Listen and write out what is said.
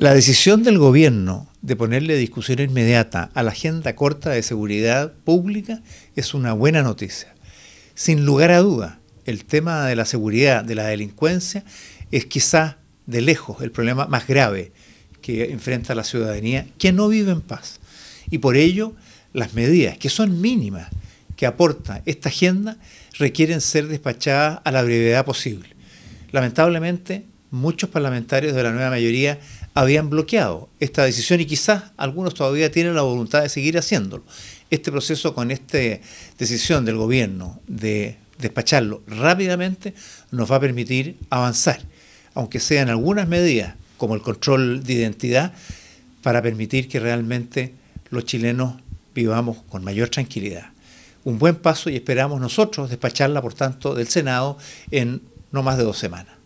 La decisión del gobierno de ponerle discusión inmediata a la agenda corta de seguridad pública es una buena noticia. Sin lugar a duda, el tema de la seguridad, de la delincuencia, es quizás de lejos el problema más grave que enfrenta la ciudadanía, que no vive en paz. Y por ello, las medidas, que son mínimas, que aporta esta agenda, requieren ser despachadas a la brevedad posible. Lamentablemente, muchos parlamentarios de la nueva mayoría habían bloqueado esta decisión y quizás algunos todavía tienen la voluntad de seguir haciéndolo. Este proceso con esta decisión del gobierno de despacharlo rápidamente nos va a permitir avanzar, aunque sean algunas medidas como el control de identidad, para permitir que realmente los chilenos vivamos con mayor tranquilidad. Un buen paso y esperamos nosotros despacharla, por tanto, del Senado en no más de dos semanas.